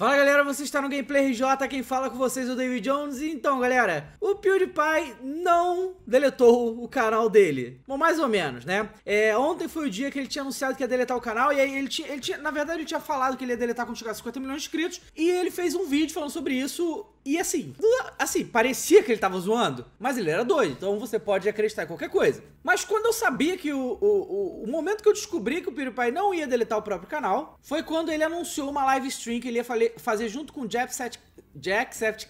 Fala galera, você está no Gameplay RJ, quem fala com vocês é o David Jones. Então galera, o PewDiePie não deletou o canal dele. Bom, mais ou menos, né? É, ontem foi o dia que ele tinha anunciado que ia deletar o canal e aí ele tinha, ele tinha na verdade ele tinha falado que ele ia deletar quando chegasse a 50 milhões de inscritos e ele fez um vídeo falando sobre isso e assim, assim, parecia que ele tava zoando, mas ele era doido, então você pode acreditar em qualquer coisa. Mas quando eu sabia que o, o, o, o momento que eu descobri que o PewDiePie não ia deletar o próprio canal, foi quando ele anunciou uma live stream que ele ia, falar fazer, junto com o Jack, Jack Safety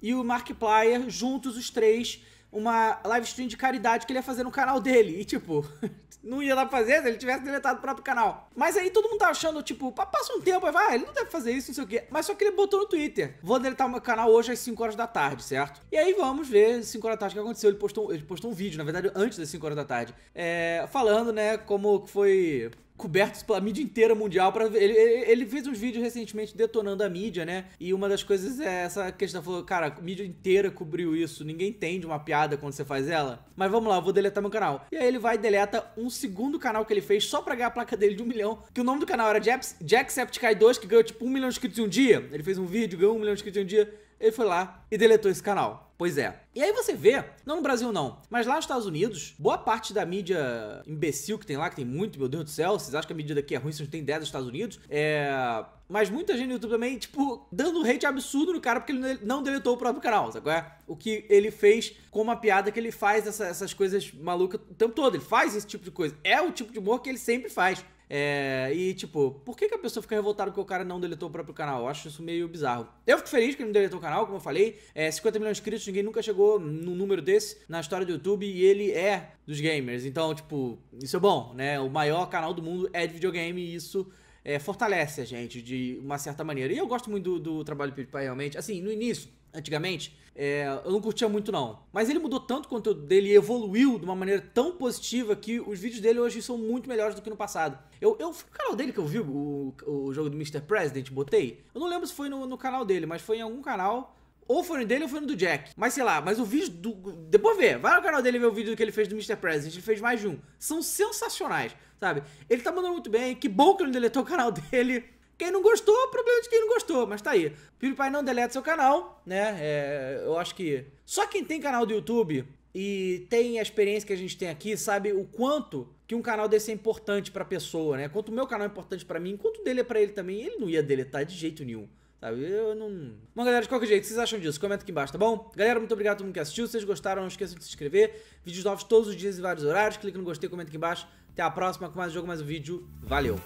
e o Markiplier, juntos os três, uma live stream de caridade que ele ia fazer no canal dele. E, tipo, não ia dar pra fazer se ele tivesse deletado o próprio canal. Mas aí todo mundo tá achando, tipo, passa um tempo, aí vai, ah, ele não deve fazer isso, não sei o quê. Mas só que ele botou no Twitter. Vou deletar o meu canal hoje às 5 horas da tarde, certo? E aí vamos ver, 5 horas da tarde, o que aconteceu. Ele postou, ele postou um vídeo, na verdade, antes das 5 horas da tarde. É, falando, né, como foi cobertos pela mídia inteira mundial. Pra, ele, ele, fez uns vídeos recentemente detonando a mídia, né? E uma das coisas é essa questão, falou, cara, a mídia inteira cobriu isso, ninguém entende uma piada quando você faz ela. Mas vamos lá, eu vou deletar meu canal. E aí ele vai e deleta um segundo canal que ele fez só pra ganhar a placa dele de um milhão, que o nome do canal era Jacksepticeye 2, que ganhou tipo um milhão de inscritos em um dia. Ele fez um vídeo, ganhou um milhão de inscritos em um dia ele foi lá e deletou esse canal. Pois é. E aí você vê, não no Brasil não, mas lá nos Estados Unidos, boa parte da mídia imbecil que tem lá, que tem muito, meu Deus do céu, vocês acham que a mídia daqui é ruim, vocês não tem ideia dos Estados Unidos, é... Mas muita gente no YouTube também, tipo, dando um hate absurdo no cara porque ele não deletou o próprio canal, sabe qual é? O que ele fez com uma piada que ele faz essa, essas coisas malucas o tempo todo, ele faz esse tipo de coisa. É o tipo de humor que ele sempre faz. É, e tipo, por que, que a pessoa fica revoltada que o cara não deletou o próprio canal? Eu acho isso meio bizarro. Eu fico feliz que ele não deletou o canal, como eu falei. É, 50 milhões de inscritos, ninguém nunca chegou num número desse na história do YouTube e ele é dos gamers. Então, tipo, isso é bom, né? O maior canal do mundo é de videogame e isso é, fortalece a gente de uma certa maneira. E eu gosto muito do, do trabalho do PewDiePie, realmente. Assim, no início, antigamente, é, eu não curtia muito não. Mas ele mudou tanto o conteúdo dele e evoluiu de uma maneira tão positiva que os vídeos dele hoje são muito melhores do que no passado. Eu, eu o canal dele que eu vi, o, o jogo do Mr. President, botei. Eu não lembro se foi no, no canal dele, mas foi em algum canal ou foi no dele ou foi no do Jack. Mas sei lá, mas o vídeo do. Depois vê, vai no canal dele ver o vídeo que ele fez do Mr. President. Ele fez mais de um. São sensacionais, sabe? Ele tá mandando muito bem. Que bom que ele não deletou o canal dele. Quem não gostou, problema é de quem não gostou, mas tá aí. PewDiePie não deleta seu canal, né? É, eu acho que. Só quem tem canal do YouTube e tem a experiência que a gente tem aqui sabe o quanto que um canal desse é importante pra pessoa, né? Quanto o meu canal é importante para mim, quanto dele é pra ele também. Ele não ia deletar de jeito nenhum. Sabe, eu não. Bom, galera, de qualquer jeito, o vocês acham disso? Comenta aqui embaixo, tá bom? Galera, muito obrigado a todo mundo que assistiu. Se vocês gostaram, não esqueçam de se inscrever. Vídeos novos todos os dias e vários horários. Clica no gostei, comenta aqui embaixo. Até a próxima com mais um jogo, mais um vídeo. Valeu!